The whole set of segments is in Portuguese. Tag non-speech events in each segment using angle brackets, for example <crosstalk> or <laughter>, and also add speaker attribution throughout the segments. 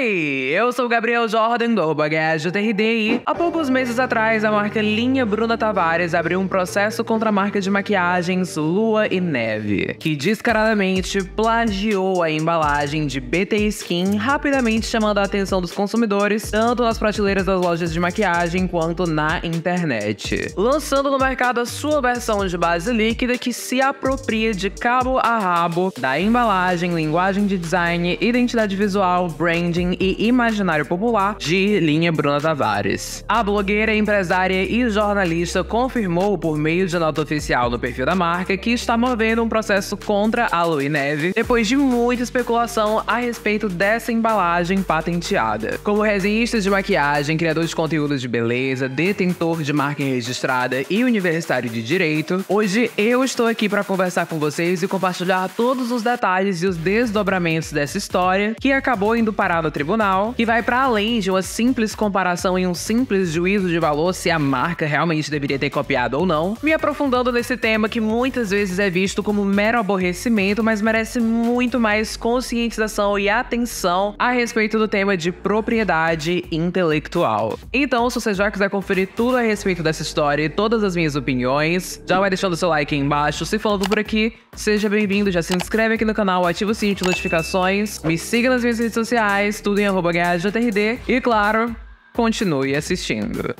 Speaker 1: Hey! eu sou o Gabriel Jordan do TRD e há poucos meses atrás a marca Linha Bruna Tavares abriu um processo contra a marca de maquiagens Lua e Neve, que descaradamente plagiou a embalagem de BT Skin, rapidamente chamando a atenção dos consumidores, tanto nas prateleiras das lojas de maquiagem quanto na internet, lançando no mercado a sua versão de base líquida que se apropria de cabo a rabo da embalagem, linguagem de design, identidade visual, branding e imagem imaginário popular de linha Bruna Tavares. A blogueira, empresária e jornalista confirmou por meio de nota oficial no perfil da marca que está movendo um processo contra a Lui Neve depois de muita especulação a respeito dessa embalagem patenteada. Como resenhista de maquiagem, criador de conteúdos de beleza, detentor de marca registrada e universitário de direito, hoje eu estou aqui para conversar com vocês e compartilhar todos os detalhes e os desdobramentos dessa história que acabou indo parar no tribunal que vai para além de uma simples comparação e um simples juízo de valor se a marca realmente deveria ter copiado ou não, me aprofundando nesse tema que muitas vezes é visto como mero aborrecimento, mas merece muito mais conscientização e atenção a respeito do tema de propriedade intelectual. Então, se você já quiser conferir tudo a respeito dessa história e todas as minhas opiniões, já vai deixando seu like aí embaixo. Se falando por aqui, seja bem-vindo, já se inscreve aqui no canal, ativa o sininho de notificações, me siga nas minhas redes sociais, tudo em arroba JRD e, claro, continue assistindo.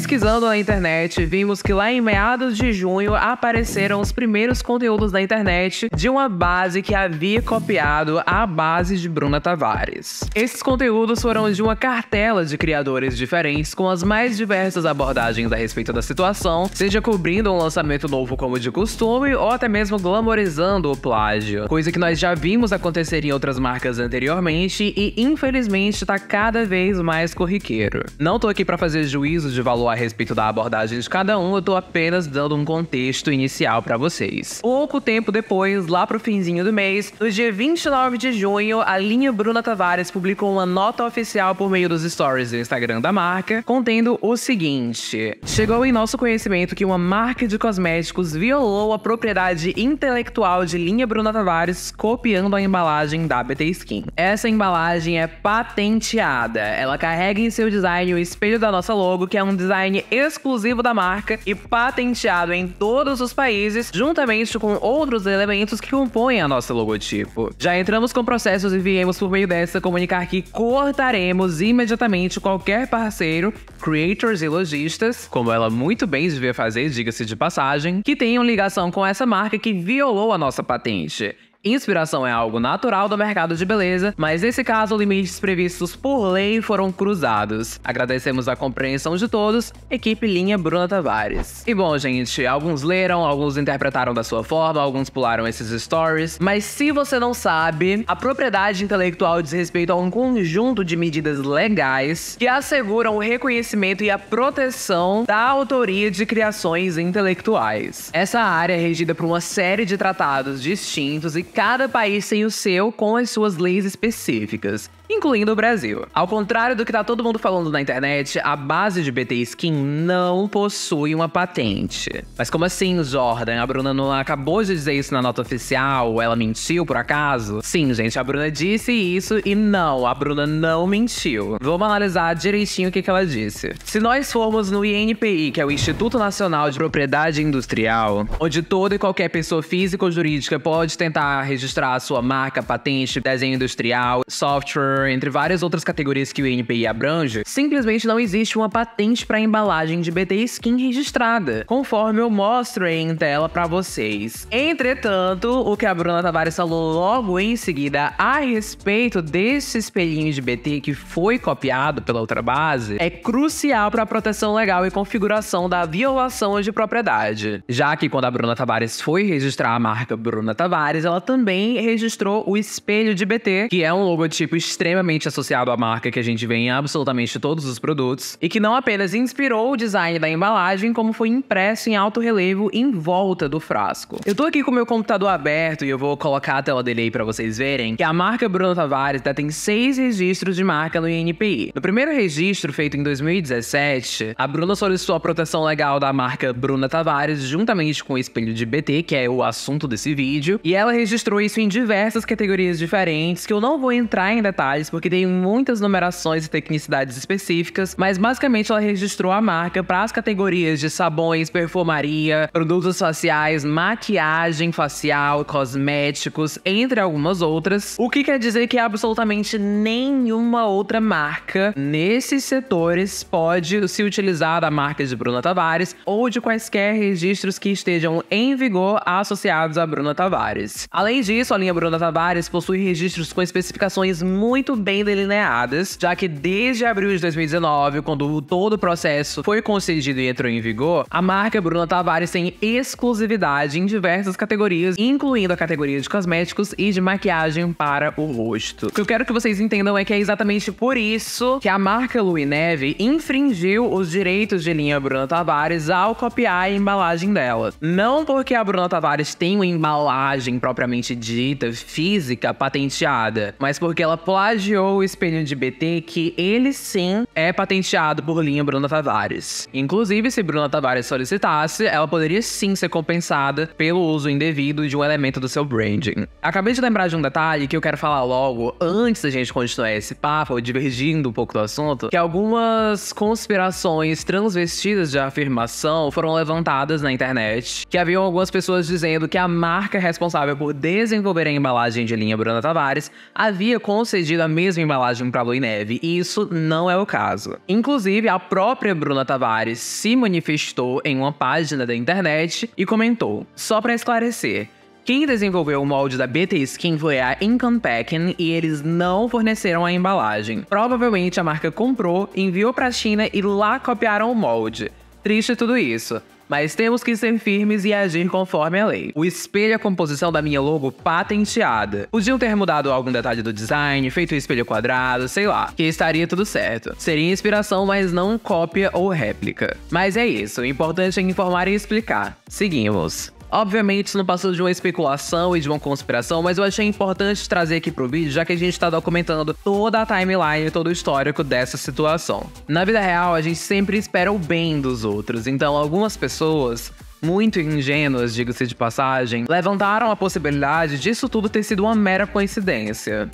Speaker 1: Pesquisando na internet, vimos que lá em meados de junho apareceram os primeiros conteúdos da internet de uma base que havia copiado a base de Bruna Tavares. Esses conteúdos foram de uma cartela de criadores diferentes com as mais diversas abordagens a respeito da situação, seja cobrindo um lançamento novo como de costume ou até mesmo glamorizando o plágio, coisa que nós já vimos acontecer em outras marcas anteriormente e infelizmente tá cada vez mais corriqueiro. Não tô aqui para fazer juízo de valor a respeito da abordagem de cada um, eu tô apenas dando um contexto inicial para vocês. Pouco tempo depois, lá pro finzinho do mês, no dia 29 de junho, a linha Bruna Tavares publicou uma nota oficial por meio dos stories do Instagram da marca, contendo o seguinte: Chegou em nosso conhecimento que uma marca de cosméticos violou a propriedade intelectual de linha Bruna Tavares, copiando a embalagem da BT Skin. Essa embalagem é patenteada. Ela carrega em seu design o espelho da nossa logo, que é um design design exclusivo da marca e patenteado em todos os países, juntamente com outros elementos que compõem a nossa logotipo. Já entramos com processos e viemos por meio dessa comunicar que cortaremos imediatamente qualquer parceiro, creators e lojistas, como ela muito bem devia fazer, diga-se de passagem, que tenham ligação com essa marca que violou a nossa patente. Inspiração é algo natural do mercado de beleza, mas nesse caso limites previstos por lei foram cruzados. Agradecemos a compreensão de todos, equipe linha Bruna Tavares. E bom, gente, alguns leram, alguns interpretaram da sua forma, alguns pularam esses stories, mas se você não sabe, a propriedade intelectual diz respeito a um conjunto de medidas legais que asseguram o reconhecimento e a proteção da autoria de criações intelectuais. Essa área é regida por uma série de tratados distintos e Cada país tem o seu com as suas leis específicas, incluindo o Brasil. Ao contrário do que tá todo mundo falando na internet, a base de BT Skin não possui uma patente. Mas como assim, Jordan? A Bruna não acabou de dizer isso na nota oficial? Ela mentiu por acaso? Sim, gente, a Bruna disse isso e não, a Bruna não mentiu. Vamos analisar direitinho o que, que ela disse. Se nós formos no INPI, que é o Instituto Nacional de Propriedade Industrial, onde toda e qualquer pessoa física ou jurídica pode tentar registrar a sua marca, patente, desenho industrial, software, entre várias outras categorias que o INPI abrange, simplesmente não existe uma patente para embalagem de BT Skin registrada, conforme eu mostro em tela para vocês. Entretanto, o que a Bruna Tavares falou logo em seguida a respeito desse espelhinho de BT que foi copiado pela outra base é crucial para a proteção legal e configuração da violação de propriedade, já que quando a Bruna Tavares foi registrar a marca Bruna Tavares, ela também registrou o espelho de BT, que é um logotipo extremamente associado à marca que a gente vê em absolutamente todos os produtos, e que não apenas inspirou o design da embalagem, como foi impresso em alto relevo em volta do frasco. Eu tô aqui com o meu computador aberto e eu vou colocar a tela dele aí pra vocês verem que a marca Bruno Tavares já tem seis registros de marca no INPI. No primeiro registro, feito em 2017, a Bruna solicitou a proteção legal da marca Bruna Tavares juntamente com o espelho de BT, que é o assunto desse vídeo, e ela registrou registrou isso em diversas categorias diferentes, que eu não vou entrar em detalhes porque tem muitas numerações e tecnicidades específicas, mas basicamente ela registrou a marca para as categorias de sabões, perfumaria, produtos faciais, maquiagem facial, cosméticos, entre algumas outras. O que quer dizer que absolutamente nenhuma outra marca nesses setores pode se utilizar da marca de Bruna Tavares ou de quaisquer registros que estejam em vigor associados a Bruna Tavares. Além Além disso, a linha Bruna Tavares possui registros com especificações muito bem delineadas, já que desde abril de 2019, quando todo o processo foi concedido e entrou em vigor, a marca Bruna Tavares tem exclusividade em diversas categorias, incluindo a categoria de cosméticos e de maquiagem para o rosto. O que eu quero que vocês entendam é que é exatamente por isso que a marca Louis Neve infringiu os direitos de linha Bruna Tavares ao copiar a embalagem dela. Não porque a Bruna Tavares tem uma embalagem propriamente propriamente dita, física, patenteada, mas porque ela plagiou o espelho de BT que ele sim é patenteado por linha Bruna Tavares. Inclusive, se Bruna Tavares solicitasse, ela poderia sim ser compensada pelo uso indevido de um elemento do seu branding. Acabei de lembrar de um detalhe que eu quero falar logo, antes da gente continuar esse papo, divergindo um pouco do assunto, que algumas conspirações transvestidas de afirmação foram levantadas na internet, que haviam algumas pessoas dizendo que a marca responsável por desenvolver a embalagem de linha Bruna Tavares, havia concedido a mesma embalagem para Lua e Neve, e isso não é o caso. Inclusive, a própria Bruna Tavares se manifestou em uma página da internet e comentou: Só para esclarecer, quem desenvolveu o molde da BT Skin foi a Income Packing e eles não forneceram a embalagem. Provavelmente a marca comprou, enviou para a China e lá copiaram o molde. Triste tudo isso mas temos que ser firmes e agir conforme a lei. O espelho é a composição da minha logo patenteada. Podiam ter mudado algum detalhe do design, feito o espelho quadrado, sei lá, que estaria tudo certo. Seria inspiração, mas não cópia ou réplica. Mas é isso, o importante é informar e explicar. Seguimos. Obviamente isso não passou de uma especulação e de uma conspiração, mas eu achei importante trazer aqui pro vídeo, já que a gente tá documentando toda a timeline e todo o histórico dessa situação. Na vida real, a gente sempre espera o bem dos outros, então algumas pessoas muito ingênuas, digo se de passagem, levantaram a possibilidade disso tudo ter sido uma mera coincidência.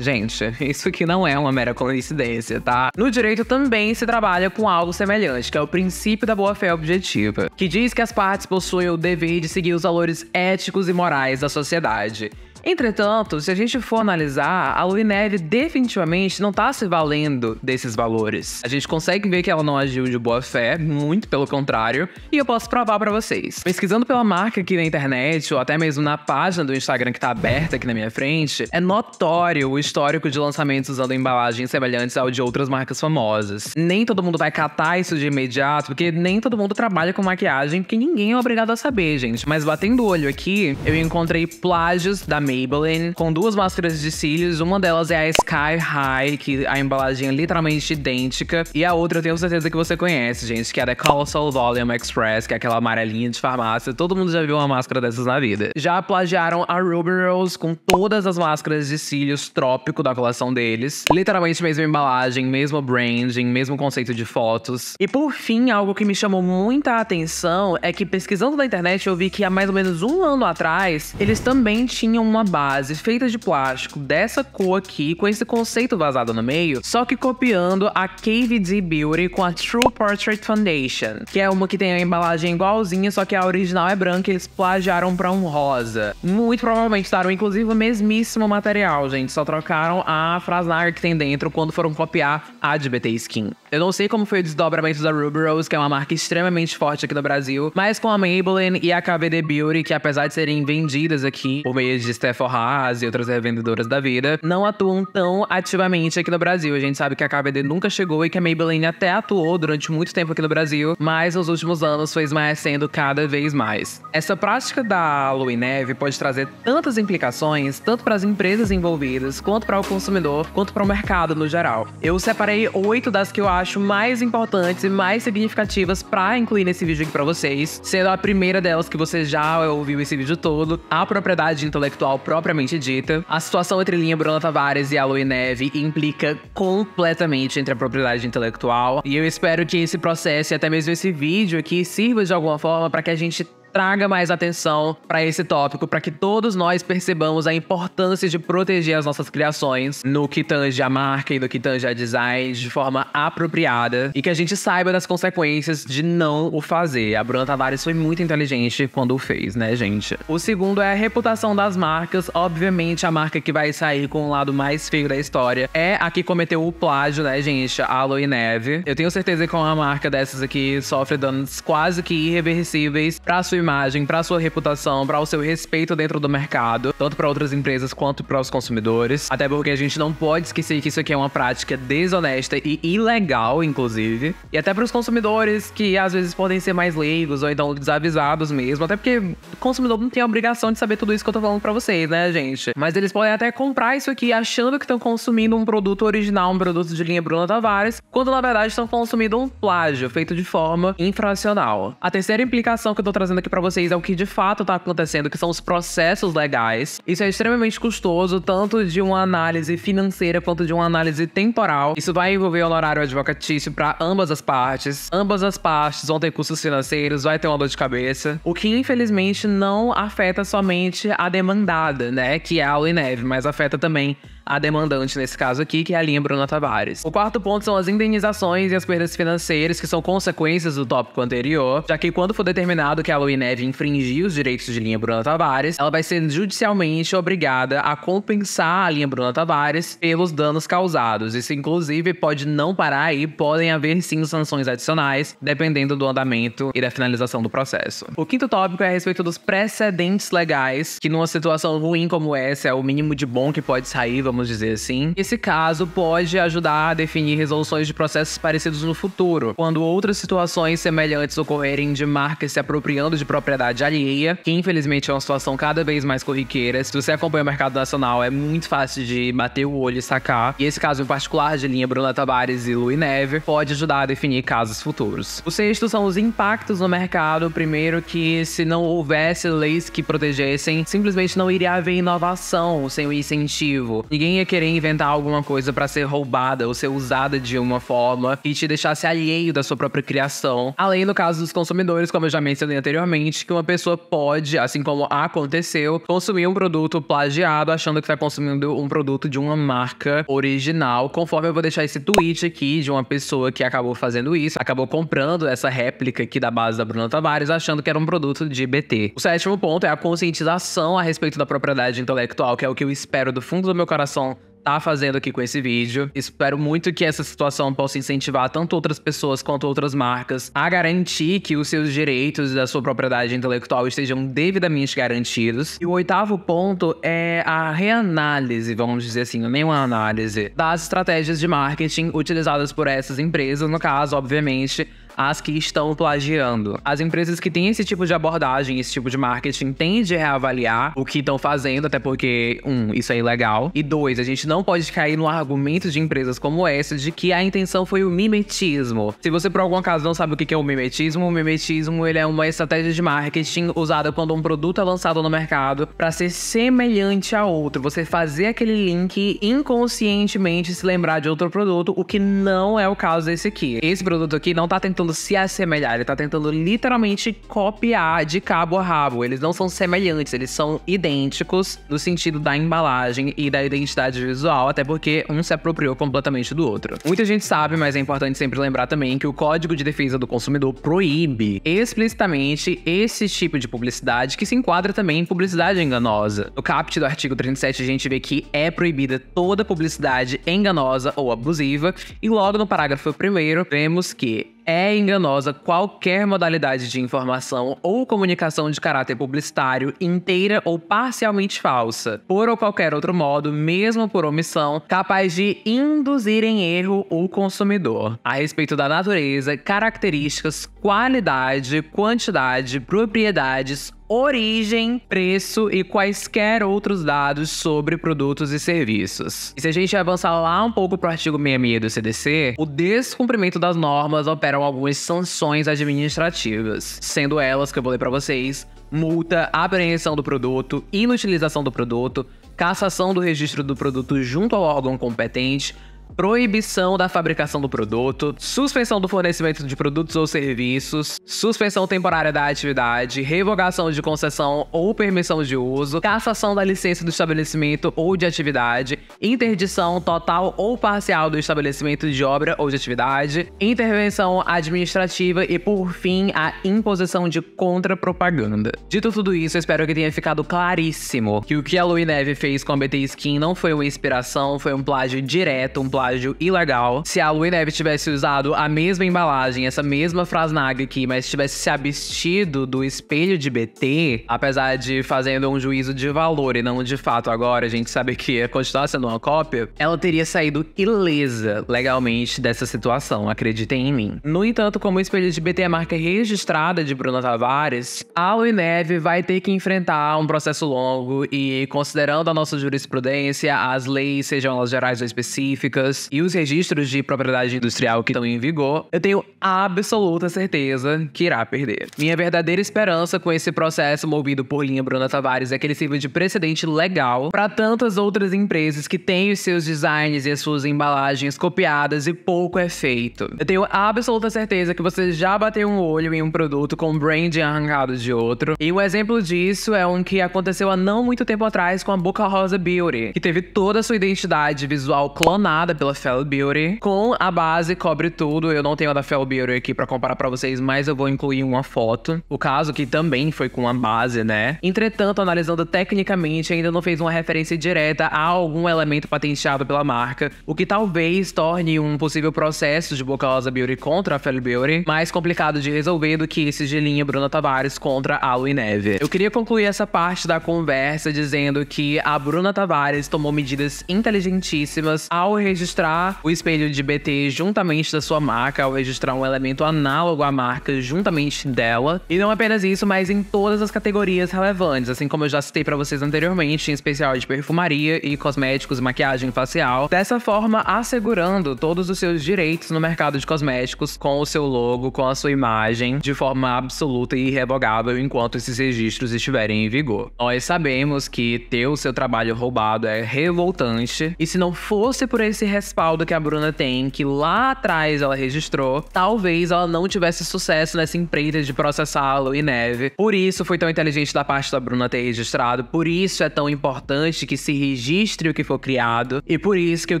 Speaker 1: Gente, <laughs> isso aqui não é uma mera coincidência, tá? No direito também se trabalha com algo semelhante, que é o princípio da boa-fé objetiva, que diz que as partes possuem o dever de seguir os valores éticos e morais da sociedade Entretanto, se a gente for analisar, a Luinev definitivamente não está se valendo desses valores. A gente consegue ver que ela não agiu de boa fé, muito pelo contrário, e eu posso provar para vocês. Pesquisando pela marca aqui na internet, ou até mesmo na página do Instagram que está aberta aqui na minha frente, é notório o histórico de lançamentos usando embalagens semelhantes ao de outras marcas famosas. Nem todo mundo vai catar isso de imediato, porque nem todo mundo trabalha com maquiagem, porque ninguém é obrigado a saber, gente. Mas batendo o olho aqui, eu encontrei plágios da Maybelline, com duas máscaras de cílios. Uma delas é a Sky High, que a embalagem é literalmente idêntica. E a outra eu tenho certeza que você conhece, gente, que é da Colossal Volume Express, que é aquela amarelinha de farmácia. Todo mundo já viu uma máscara dessas na vida. Já plagiaram a Ruby Rose com todas as máscaras de cílios trópico da coleção deles. Literalmente mesma embalagem, mesmo branding, mesmo conceito de fotos. E por fim, algo que me chamou muita atenção é que pesquisando na internet eu vi que há mais ou menos um ano atrás, eles também tinham uma uma base feita de plástico dessa cor aqui, com esse conceito vazado no meio, só que copiando a KVD Beauty com a True Portrait Foundation, que é uma que tem a embalagem igualzinha, só que a original é branca e eles plagiaram pra um rosa. Muito provavelmente usaram, inclusive, o mesmíssimo material, gente, só trocaram a frasnagem que tem dentro quando foram copiar a de BT Skin. Eu não sei como foi o desdobramento da Ruby Rose, que é uma marca extremamente forte aqui no Brasil, mas com a Maybelline e a KVD Beauty, que apesar de serem vendidas aqui por meio de é Sephora e outras revendedoras é da vida, não atuam tão ativamente aqui no Brasil. A gente sabe que a KBD nunca chegou e que a Maybelline até atuou durante muito tempo aqui no Brasil, mas nos últimos anos foi esmaecendo cada vez mais. Essa prática da lua e neve pode trazer tantas implicações, tanto para as empresas envolvidas, quanto para o consumidor, quanto para o mercado no geral. Eu separei oito das que eu acho mais importantes e mais significativas para incluir nesse vídeo aqui para vocês, sendo a primeira delas que você já ouviu esse vídeo todo, a propriedade intelectual propriamente dita, a situação entre Linha Bruna Tavares e Aloy Neve implica completamente entre a propriedade intelectual. E eu espero que esse processo e até mesmo esse vídeo aqui sirva de alguma forma para que a gente traga mais atenção para esse tópico, para que todos nós percebamos a importância de proteger as nossas criações no que tange a marca e no que tange a design de forma apropriada e que a gente saiba das consequências de não o fazer. A Bruna Tavares foi muito inteligente quando o fez, né, gente? O segundo é a reputação das marcas. Obviamente, a marca que vai sair com o lado mais feio da história é a que cometeu o plágio, né, gente? A Aloe Neve. Eu tenho certeza que uma marca dessas aqui sofre danos quase que irreversíveis para sua imagem, para sua reputação, para o seu respeito dentro do mercado, tanto para outras empresas quanto para os consumidores. Até porque a gente não pode esquecer que isso aqui é uma prática desonesta e ilegal, inclusive. E até para os consumidores que às vezes podem ser mais leigos ou então desavisados mesmo, até porque o consumidor não tem a obrigação de saber tudo isso que eu tô falando para vocês, né, gente? Mas eles podem até comprar isso aqui achando que estão consumindo um produto original, um produto de linha Bruna Tavares, quando na verdade estão consumindo um plágio feito de forma infracional. A terceira implicação que eu tô trazendo aqui para vocês é o que de fato está acontecendo, que são os processos legais. Isso é extremamente custoso, tanto de uma análise financeira quanto de uma análise temporal. Isso vai envolver honorário advocatício para ambas as partes. Ambas as partes vão ter custos financeiros, vai ter uma dor de cabeça. O que infelizmente não afeta somente a demandada, né, que é a Neve, mas afeta também a demandante nesse caso aqui, que é a linha Bruna Tavares. O quarto ponto são as indenizações e as perdas financeiras, que são consequências do tópico anterior, já que quando for determinado que a Luineve infringiu os direitos de linha Bruna Tavares, ela vai ser judicialmente obrigada a compensar a linha Bruna Tavares pelos danos causados. Isso, inclusive, pode não parar e podem haver sim sanções adicionais, dependendo do andamento e da finalização do processo. O quinto tópico é a respeito dos precedentes legais, que numa situação ruim como essa é o mínimo de bom que pode sair, vamos vamos dizer assim. Esse caso pode ajudar a definir resoluções de processos parecidos no futuro, quando outras situações semelhantes ocorrerem de marcas se apropriando de propriedade alheia, que infelizmente é uma situação cada vez mais corriqueira. Se você acompanha o mercado nacional, é muito fácil de bater o olho e sacar. E esse caso em particular de linha Bruna Tavares e Louis Neve pode ajudar a definir casos futuros. O sexto são os impactos no mercado. Primeiro, que se não houvesse leis que protegessem, simplesmente não iria haver inovação sem o incentivo. E ninguém ia querer inventar alguma coisa para ser roubada ou ser usada de uma forma que te deixasse alheio da sua própria criação. Além, do caso dos consumidores, como eu já mencionei anteriormente, que uma pessoa pode, assim como aconteceu, consumir um produto plagiado achando que está consumindo um produto de uma marca original. Conforme eu vou deixar esse tweet aqui de uma pessoa que acabou fazendo isso, acabou comprando essa réplica aqui da base da Bruna Tavares, achando que era um produto de BT. O sétimo ponto é a conscientização a respeito da propriedade intelectual, que é o que eu espero do fundo do meu coração Coração tá fazendo aqui com esse vídeo. Espero muito que essa situação possa incentivar tanto outras pessoas quanto outras marcas a garantir que os seus direitos da sua propriedade intelectual estejam devidamente garantidos. E o oitavo ponto é a reanálise, vamos dizer assim, é nem uma análise, das estratégias de marketing utilizadas por essas empresas, no caso, obviamente, as que estão plagiando. As empresas que têm esse tipo de abordagem, esse tipo de marketing, têm de reavaliar o que estão fazendo, até porque, um, isso é ilegal. E dois, a gente não pode cair no argumento de empresas como essa de que a intenção foi o mimetismo. Se você, por algum acaso, não sabe o que é o mimetismo, o mimetismo ele é uma estratégia de marketing usada quando um produto é lançado no mercado para ser semelhante a outro. Você fazer aquele link inconscientemente se lembrar de outro produto, o que não é o caso desse aqui. Esse produto aqui não tá tentando tentando se assemelhar, ele tá tentando literalmente copiar de cabo a rabo. Eles não são semelhantes, eles são idênticos no sentido da embalagem e da identidade visual, até porque um se apropriou completamente do outro. Muita gente sabe, mas é importante sempre lembrar também que o Código de Defesa do Consumidor proíbe explicitamente esse tipo de publicidade que se enquadra também em publicidade enganosa. No capt do artigo 37 a gente vê que é proibida toda publicidade enganosa ou abusiva e logo no parágrafo primeiro vemos que é enganosa qualquer modalidade de informação ou comunicação de caráter publicitário inteira ou parcialmente falsa, por ou qualquer outro modo, mesmo por omissão, capaz de induzir em erro o consumidor a respeito da natureza, características, qualidade, quantidade, propriedades origem, preço e quaisquer outros dados sobre produtos e serviços. E se a gente avançar lá um pouco para o artigo 66 do CDC, o descumprimento das normas operam algumas sanções administrativas, sendo elas que eu vou ler para vocês: multa, apreensão do produto, inutilização do produto, cassação do registro do produto junto ao órgão competente, proibição da fabricação do produto, suspensão do fornecimento de produtos ou serviços, suspensão temporária da atividade, revogação de concessão ou permissão de uso, cassação da licença do estabelecimento ou de atividade, interdição total ou parcial do estabelecimento de obra ou de atividade, intervenção administrativa e, por fim, a imposição de contrapropaganda. Dito tudo isso, espero que tenha ficado claríssimo que o que a Louis Neve fez com a BT Skin não foi uma inspiração, foi um plágio direto, um plágio plágio ilegal se a Louis Neve tivesse usado a mesma embalagem, essa mesma frasnagem aqui, mas tivesse se abstido do espelho de BT, apesar de fazendo um juízo de valor e não de fato agora, a gente sabe que ia continuar sendo uma cópia, ela teria saído ilesa legalmente dessa situação, acreditem em mim. No entanto, como o espelho de BT é marca registrada de Bruna Tavares, a Louis Neve vai ter que enfrentar um processo longo e, considerando a nossa jurisprudência, as leis, sejam elas gerais ou específicas, e os registros de propriedade industrial que estão em vigor, eu tenho absoluta certeza que irá perder. Minha verdadeira esperança com esse processo movido por linha Bruna Tavares é que ele sirva de precedente legal para tantas outras empresas que têm os seus designs e as suas embalagens copiadas e pouco é feito. Eu tenho absoluta certeza que você já bateu um olho em um produto com um branding arrancado de outro, e um exemplo disso é um que aconteceu há não muito tempo atrás com a Boca Rosa Beauty, que teve toda a sua identidade visual clonada pela Fell Beauty, com a base cobre tudo. Eu não tenho a da Fell Beauty aqui para comparar para vocês, mas eu vou incluir uma foto. O caso que também foi com a base, né? Entretanto, analisando tecnicamente, ainda não fez uma referência direta a algum elemento patenteado pela marca, o que talvez torne um possível processo de Bocalosa Beauty contra a Fell Beauty mais complicado de resolver do que esse de linha Bruna Tavares contra a Lui Neve. Eu queria concluir essa parte da conversa dizendo que a Bruna Tavares tomou medidas inteligentíssimas ao registrar registrar o espelho de BT juntamente da sua marca, ao registrar um elemento análogo à marca juntamente dela. E não apenas isso, mas em todas as categorias relevantes, assim como eu já citei para vocês anteriormente, em especial de perfumaria e cosméticos, maquiagem facial. Dessa forma, assegurando todos os seus direitos no mercado de cosméticos com o seu logo, com a sua imagem, de forma absoluta e irrevogável enquanto esses registros estiverem em vigor. Nós sabemos que ter o seu trabalho roubado é revoltante, e se não fosse por esse respaldo que a Bruna tem, que lá atrás ela registrou, talvez ela não tivesse sucesso nessa empreita de processá-lo e neve. Por isso foi tão inteligente da parte da Bruna ter registrado, por isso é tão importante que se registre o que for criado, e por isso que eu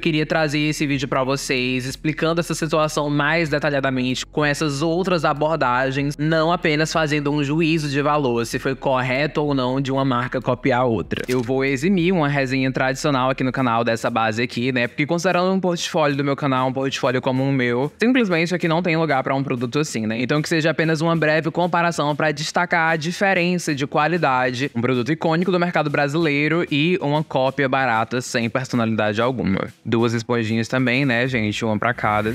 Speaker 1: queria trazer esse vídeo para vocês, explicando essa situação mais detalhadamente com essas outras abordagens, não apenas fazendo um juízo de valor se foi correto ou não de uma marca copiar outra. Eu vou eximir uma resenha tradicional aqui no canal dessa base aqui, né? Porque considerando um portfólio do meu canal, um portfólio como o meu, simplesmente aqui não tem lugar para um produto assim, né? Então que seja apenas uma breve comparação para destacar a diferença de qualidade, um produto icônico do mercado brasileiro e uma cópia barata sem personalidade alguma. Duas esponjinhas também, né, gente? Uma para cada.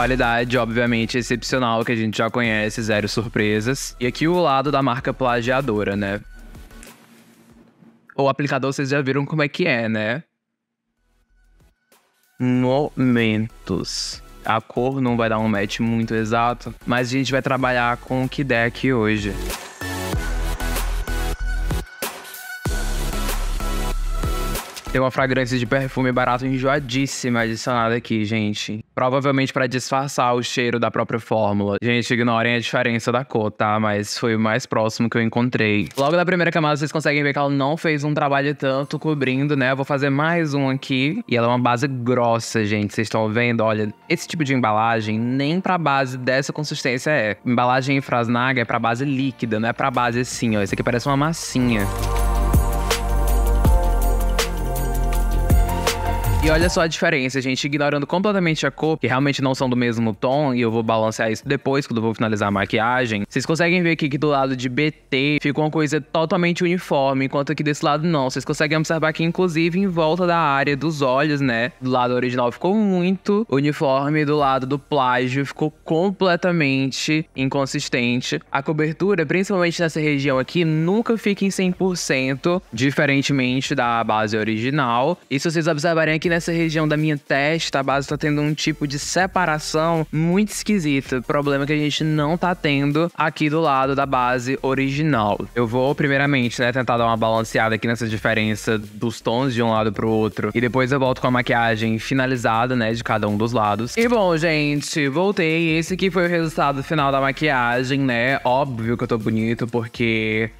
Speaker 1: qualidade, obviamente, excepcional, que a gente já conhece, zero surpresas. E aqui o lado da marca plagiadora, né? O aplicador, vocês já viram como é que é, né? Momentos. A cor não vai dar um match muito exato, mas a gente vai trabalhar com o que der aqui hoje. Tem uma fragrância de perfume barato enjoadíssima adicionada aqui, gente. Provavelmente para disfarçar o cheiro da própria fórmula. Gente, ignorem a diferença da cor, tá? Mas foi o mais próximo que eu encontrei. Logo da primeira camada, vocês conseguem ver que ela não fez um trabalho tanto cobrindo, né? Eu vou fazer mais um aqui. E ela é uma base grossa, gente. Vocês estão vendo? Olha, esse tipo de embalagem nem pra base dessa consistência é. Embalagem Frasnaga é pra base líquida, não é pra base assim, ó. Esse aqui parece uma massinha. E olha só a diferença, gente. Ignorando completamente a cor, que realmente não são do mesmo tom, e eu vou balancear isso depois, quando eu vou finalizar a maquiagem. Vocês conseguem ver aqui que do lado de BT ficou uma coisa totalmente uniforme, enquanto aqui desse lado não. Vocês conseguem observar que, inclusive, em volta da área dos olhos, né? Do lado original ficou muito uniforme, do lado do plágio ficou completamente inconsistente. A cobertura, principalmente nessa região aqui, nunca fica em 100%, diferentemente da base original. E se vocês observarem aqui nessa região da minha testa, a base tá tendo um tipo de separação muito esquisita. Problema que a gente não tá tendo aqui do lado da base original. Eu vou, primeiramente, né, tentar dar uma balanceada aqui nessa diferença dos tons de um lado pro outro. E depois eu volto com a maquiagem finalizada, né, de cada um dos lados. E bom, gente, voltei. Esse aqui foi o resultado final da maquiagem, né? Óbvio que eu tô bonito, porque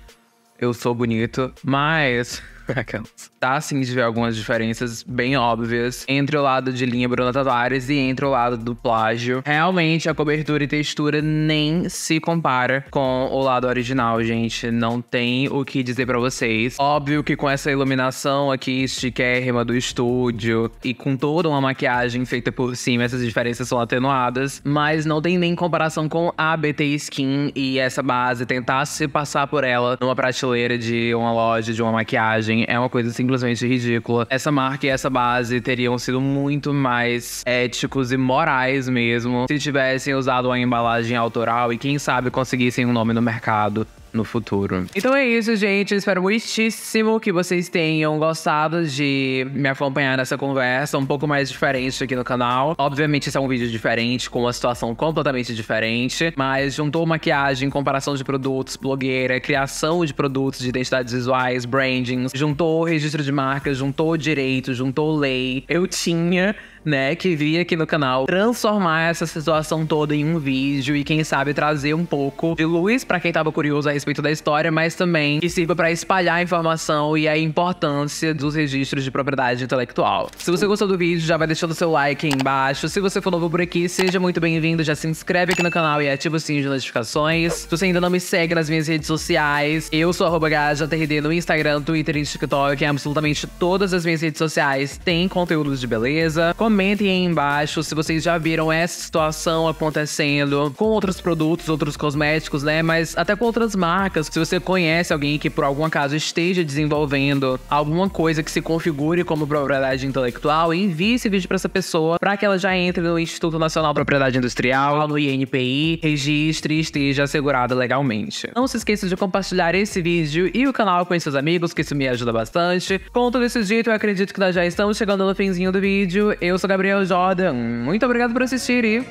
Speaker 1: eu sou bonito, mas. <laughs> tá assim de ver algumas diferenças bem óbvias entre o lado de linha Bruna Tavares e entre o lado do plágio. Realmente a cobertura e textura nem se compara com o lado original, gente. Não tem o que dizer para vocês. Óbvio que com essa iluminação aqui estiquérrima do estúdio e com toda uma maquiagem feita por cima, essas diferenças são atenuadas, mas não tem nem comparação com a BT Skin e essa base tentar se passar por ela numa prateleira de uma loja de uma maquiagem Assim, é uma coisa simplesmente ridícula. Essa marca e essa base teriam sido muito mais éticos e morais mesmo se tivessem usado uma embalagem autoral e quem sabe conseguissem um nome no mercado no futuro. Então é isso, gente. Espero muitíssimo que vocês tenham gostado de me acompanhar nessa conversa um pouco mais diferente aqui no canal. Obviamente, esse é um vídeo diferente, com uma situação completamente diferente, mas juntou maquiagem, comparação de produtos, blogueira, criação de produtos, de identidades visuais, brandings, juntou registro de marcas, juntou direito, juntou lei. Eu tinha né, que vir aqui no canal, transformar essa situação toda em um vídeo e quem sabe trazer um pouco de luz para quem tava curioso a respeito da história, mas também que sirva para espalhar a informação e a importância dos registros de propriedade intelectual. Se você gostou do vídeo, já vai deixando seu like aí embaixo. Se você for novo por aqui, seja muito bem-vindo, já se inscreve aqui no canal e ativa o sininho de notificações. Se você ainda não me segue nas minhas redes sociais, eu sou GajaTRD no Instagram, Twitter e TikTok, absolutamente todas as minhas redes sociais têm conteúdos de beleza. Comentem aí embaixo se vocês já viram essa situação acontecendo com outros produtos, outros cosméticos, né? Mas até com outras marcas. Se você conhece alguém que por algum acaso esteja desenvolvendo alguma coisa que se configure como propriedade intelectual, envie esse vídeo para essa pessoa para que ela já entre no Instituto Nacional de Propriedade Industrial, no INPI, registre e esteja assegurada legalmente. Não se esqueça de compartilhar esse vídeo e o canal com seus amigos, que isso me ajuda bastante. Com todo esse dito, eu acredito que nós já estamos chegando no finzinho do vídeo. Eu sou Gabriel Jordan. Muito obrigado por assistir e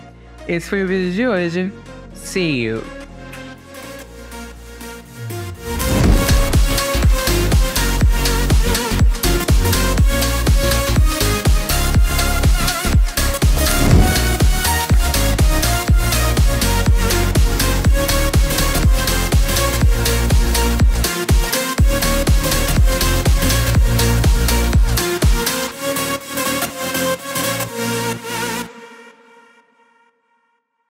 Speaker 1: esse foi o vídeo de hoje. See you!